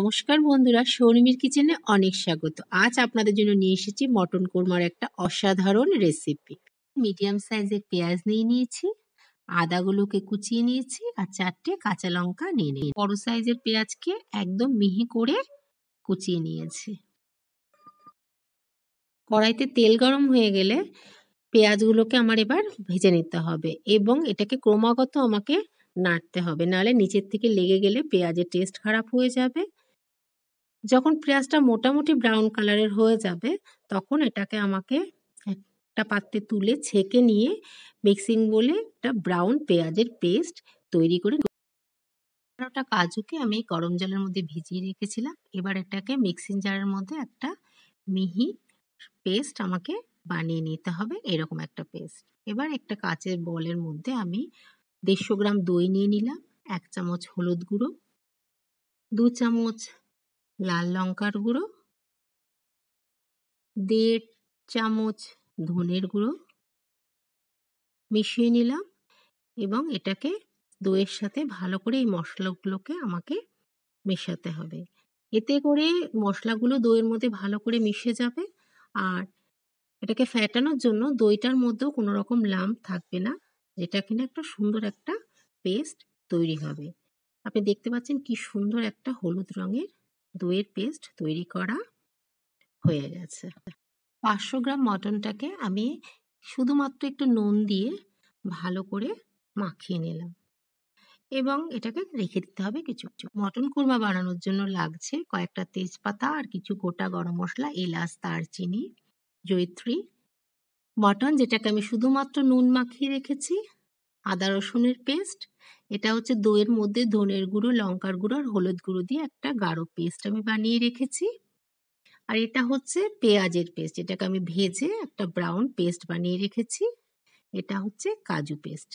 নমস্কার বন্ধুরা শর্মির কিচেনে অনেক স্বাগত আজ আপনাদের জন্য নিয়ে এসেছি মটন কোরমার একটা অসাধারণ রেসিপি মিডিয়াম সাইজের পেঁয়াজ নিয়ে নিয়েছি আদাগুলোকে কুচিয়ে নিয়েছি আর চারটে কাঁচা লঙ্কা নিয়ে নিই বড় সাইজের পেঁয়াজকে একদম মিহি করে কুচিয়ে নিয়েছি কড়াইতে তেল গরম হয়ে গেলে পেঁয়াজগুলোকে আমার এবার ভেজে নিতে হবে এবং এটাকে ক্রমাগত আমাকে নাড়তে হবে নাহলে নিচের থেকে লেগে গেলে পেঁয়াজের টেস্ট খারাপ হয়ে যাবে যখন পেঁয়াজটা মোটামুটি ব্রাউন কালারের হয়ে যাবে তখন এটাকে আমাকে একটা পাত্রে তুলে ছেঁকে নিয়ে মিক্সিং বলে একটা ব্রাউন পেঁয়াজের পেস্ট তৈরি করে বারোটা কাজুকে আমি গরম জলের মধ্যে ভিজিয়ে রেখেছিলাম এবার এটাকে মিক্সিং জারের মধ্যে একটা মিহি পেস্ট আমাকে বানিয়ে নিতে হবে এরকম একটা পেস্ট এবার একটা কাঁচের বলের মধ্যে আমি দেড়শো গ্রাম দই নিয়ে নিলাম এক চামচ হলুদ গুঁড়ো দু চামচ লাল লঙ্কার গুঁড়ো দেড় চামচ ধনের গুঁড়ো মিশিয়ে নিলাম এবং এটাকে দইয়ের সাথে ভালো করে এই মশলাগুলোকে আমাকে মেশাতে হবে এতে করে মশলাগুলো দইয়ের মধ্যে ভালো করে মিশে যাবে আর এটাকে ফ্যাটানোর জন্য দইটার মধ্যেও কোনো রকম লাম্প থাকবে না যেটা কিনা একটা সুন্দর একটা পেস্ট তৈরি হবে আপনি দেখতে পাচ্ছেন কি সুন্দর একটা হলুদ রঙের দইয়ের পেস্ট তৈরি করা হয়ে গেছে পাঁচশো গ্রাম মটনটাকে আমি শুধুমাত্র একটু নুন দিয়ে ভালো করে মাখিয়ে নিলাম এবং এটাকে রেখে দিতে হবে কিছু কিছু মটন কুরমা বানানোর জন্য লাগছে কয়েকটা তেজপাতা আর কিছু গোটা গরম মশলা এলাচ দারচিনি জৈত্রী মটন যেটাকে আমি শুধুমাত্র নুন মাখিয়ে রেখেছি আদা রসুনের পেস্ট এটা হচ্ছে দইয়ের মধ্যে ধনের গুঁড়ো লঙ্কার গুঁড়ো আর হলুদ গুঁড়ো দিয়ে একটা গাঢ় পেস্ট আমি বানিয়ে রেখেছি আর এটা হচ্ছে পেঁয়াজের পেস্ট এটাকে আমি ভেজে একটা ব্রাউন পেস্ট বানিয়ে রেখেছি এটা হচ্ছে কাজু পেস্ট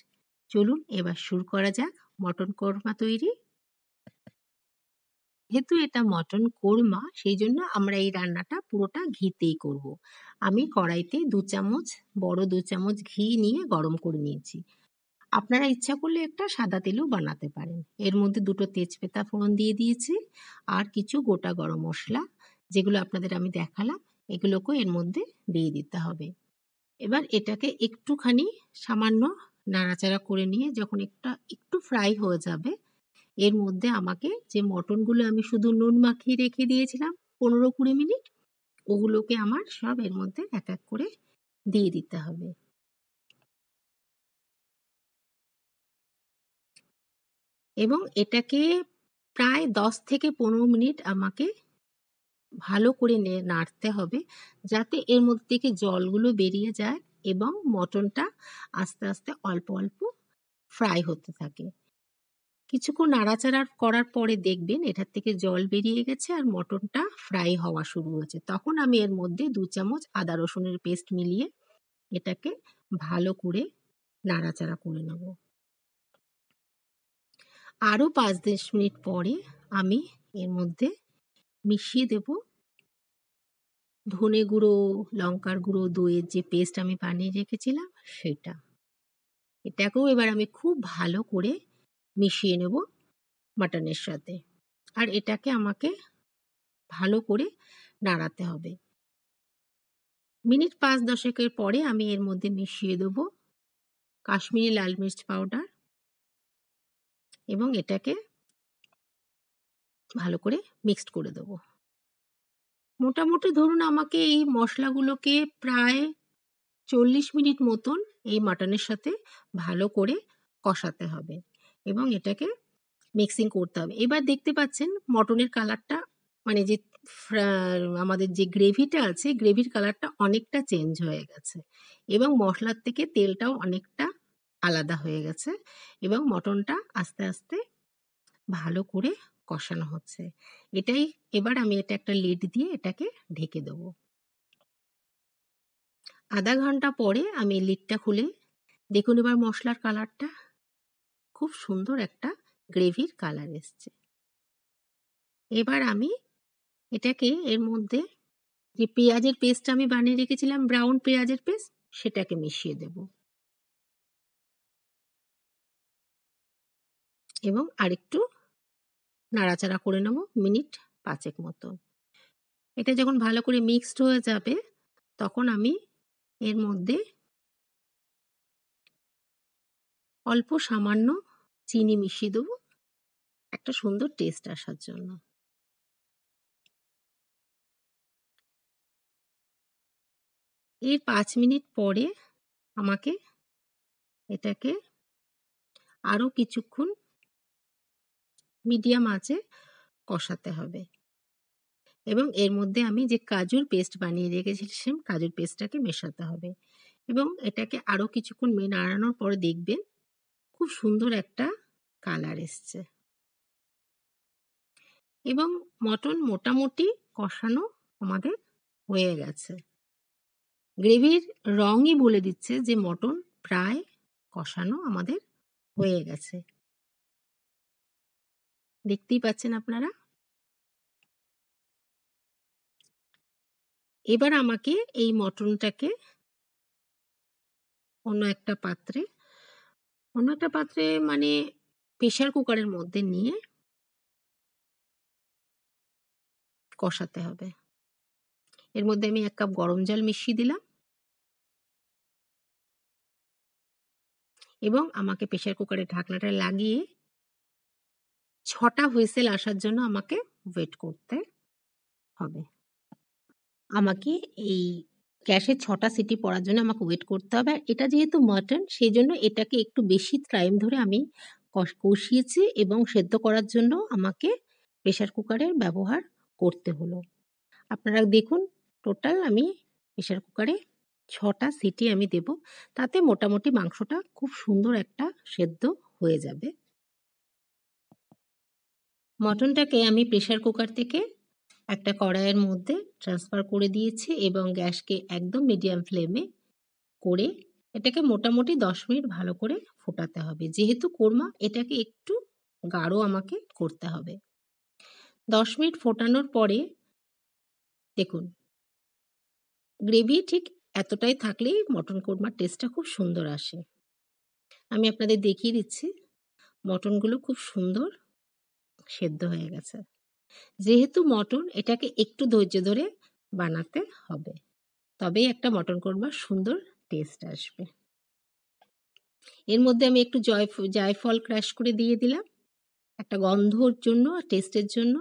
চলুন এবার শুরু করা যাক মটন কোরমা তৈরি যেহেতু এটা মটন কোরমা সেই জন্য আমরা এই রান্নাটা পুরোটা ঘিতেই করব। আমি কড়াইতে দু চামচ বড় দু চামচ ঘি নিয়ে গরম করে নিয়েছি আপনারা ইচ্ছা করলে একটা সাদা তেলও বানাতে পারেন এর মধ্যে দুটো তেজপাতা ফোড়ন দিয়ে দিয়েছি আর কিছু গোটা গরম মশলা যেগুলো আপনাদের আমি দেখালাম এগুলোকেও এর মধ্যে দিয়ে দিতে হবে এবার এটাকে একটুখানি সামান্য নাড়াচাড়া করে নিয়ে যখন একটা একটু ফ্রাই হয়ে যাবে এর মধ্যে আমাকে যে মটনগুলো আমি শুধু নুন মাখিয়ে রেখে দিয়েছিলাম পনেরো কুড়ি মিনিট ওগুলোকে আমার সব এর মধ্যে এক এক করে দিয়ে দিতে হবে এবং এটাকে প্রায় দশ থেকে পনেরো মিনিট আমাকে ভালো করে নাড়তে হবে যাতে এর মধ্যে থেকে জলগুলো বেরিয়ে যায় এবং মটনটা আস্তে আস্তে অল্প অল্প ফ্রাই হতে থাকে কিছুক্ষণ নাড়াচাড়া করার পরে দেখবেন এটার থেকে জল বেরিয়ে গেছে আর মটনটা ফ্রাই হওয়া শুরু হয়েছে তখন আমি এর মধ্যে দু চামচ আদা রসুনের পেস্ট মিলিয়ে এটাকে ভালো করে নাড়াচাড়া করে নেবো আরও পাঁচ দশ মিনিট পরে আমি এর মধ্যে মিশিয়ে দেব ধনে গুঁড়ো লঙ্কার গুঁড়ো দইয়ের যে পেস্ট আমি বানিয়ে রেখেছিলাম সেটা এটাকেও এবার আমি খুব ভালো করে মিশিয়ে নেব মাটনের সাথে আর এটাকে আমাকে ভালো করে নাড়াতে হবে মিনিট পাঁচ দশেকের পরে আমি এর মধ্যে মিশিয়ে দেব কাশ্মীরি লাল মির্চ পাউডার এবং এটাকে ভালো করে মিক্সড করে দেবো মোটামুটি ধরুন আমাকে এই মশলাগুলোকে প্রায় চল্লিশ মিনিট মতন এই মাটনের সাথে ভালো করে কষাতে হবে এবং এটাকে মিক্সিং করতে হবে এবার দেখতে পাচ্ছেন মটনের কালারটা মানে যে আমাদের যে গ্রেভিটা আছে গ্রেভির কালারটা অনেকটা চেঞ্জ হয়ে গেছে এবং মশলার থেকে তেলটাও অনেকটা আলাদা হয়ে গেছে এবং মটনটা আস্তে আস্তে ভালো করে কষানো হচ্ছে এটাই এবার আমি এটা একটা লিড দিয়ে এটাকে ঢেকে দেবো আধা ঘন্টা পরে আমি লিডটা খুলে দেখুন এবার মশলার কালারটা খুব সুন্দর একটা গ্রেভির কালার এসছে এবার আমি এটাকে এর মধ্যে যে পেঁয়াজের পেস্টটা আমি বানিয়ে রেখেছিলাম ব্রাউন পেঁয়াজের পেস্ট সেটাকে মিশিয়ে দেবো এবং আরেকটু নাড়াচাড়া করে নেব মিনিট পাঁচেক মতো এটা যখন ভালো করে মিক্সড হয়ে যাবে তখন আমি এর মধ্যে অল্প সামান্য চিনি মিশিয়ে দেবো একটা সুন্দর টেস্ট আসার জন্য এর পাঁচ মিনিট পরে আমাকে এটাকে আরও কিছুক্ষণ মিডিয়াম আঁচে কষাতে হবে এবং এর মধ্যে আমি যে কাজুর পেস্ট বানিয়ে রেখেছিলাম কাজুর পেস্টটাকে মেশাতে হবে এবং এটাকে আরও কিছুক্ষণ নাড়ানোর পর দেখবেন খুব সুন্দর একটা কালার এসছে এবং মটন মোটামুটি কষানো আমাদের হয়ে গেছে গ্রেভির রঙই বলে দিচ্ছে যে মটন প্রায় কষানো আমাদের হয়ে গেছে দেখতেই পাচ্ছেন আপনারা এবার আমাকে এই মটনটাকে অন্য একটা পাত্রে অন্য একটা পাত্রে মানে প্রেশার কুকারের মধ্যে নিয়ে কষাতে হবে এর মধ্যে আমি এক কাপ গরম জল মিশিয়ে দিলাম এবং আমাকে প্রেশার কুকারের ঢাকনাটা লাগিয়ে ছটা হুইসেল আসার জন্য আমাকে ওয়েট করতে হবে আমাকে এই গ্যাসের ছটা সিটি পড়ার জন্য আমাকে ওয়েট করতে হবে আর এটা যেহেতু মাটন সেই জন্য এটাকে একটু বেশি টাইম ধরে আমি কষিয়েছি এবং সেদ্ধ করার জন্য আমাকে প্রেশার কুকারের ব্যবহার করতে হলো আপনারা দেখুন টোটাল আমি প্রেশার কুকারে ছটা সিটি আমি দেব তাতে মোটামুটি মাংসটা খুব সুন্দর একটা সেদ্ধ হয়ে যাবে মটনটাকে আমি প্রেশার কুকার থেকে একটা কড়াইয়ের মধ্যে ট্রান্সফার করে দিয়েছি এবং গ্যাসকে একদম মিডিয়াম ফ্লেমে করে এটাকে মোটামুটি দশ মিনিট ভালো করে ফোটাতে হবে যেহেতু কোরমা এটাকে একটু গাঢ় আমাকে করতে হবে দশ মিনিট ফোটানোর পরে দেখুন গ্রেভি ঠিক এতটাই থাকলেই মটন কোরমার টেস্টটা খুব সুন্দর আসে আমি আপনাদের দেখিয়ে দিচ্ছি মটনগুলো খুব সুন্দর সেদ্ধ হয়ে গেছে যেহেতু মটন এটাকে একটু ধৈর্য ধরে বানাতে হবে তবেই একটা মটন কোরমার সুন্দর টেস্ট আসবে এর মধ্যে আমি একটু জয়ফ জায়ফল ক্র্যাশ করে দিয়ে দিলাম একটা গন্ধর জন্য আর টেস্টের জন্য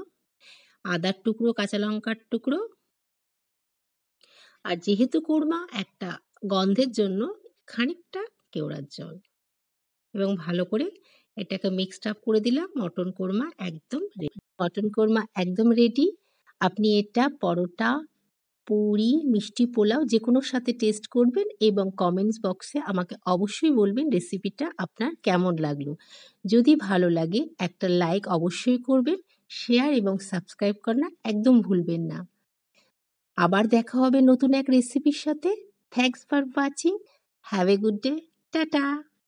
আদার টুকরো কাঁচা লঙ্কার টুকরো আর যেহেতু কোরমা একটা গন্ধের জন্য খানিকটা কেওড়ার জল এবং ভালো করে এটাকে মিক্সড আপ করে দিলাম মটন কোরমা একদম রেডি মটন কোরমা একদম রেডি আপনি এটা পরোটা পুরি মিষ্টি পোলাও যে কোনোর সাথে টেস্ট করবেন এবং কমেন্টস বক্সে আমাকে অবশ্যই বলবেন রেসিপিটা আপনার কেমন লাগলো যদি ভালো লাগে একটা লাইক অবশ্যই করবেন শেয়ার এবং সাবস্ক্রাইব করা একদম ভুলবেন না আবার দেখা হবে নতুন এক রেসিপির সাথে thanks for watching have a good day tata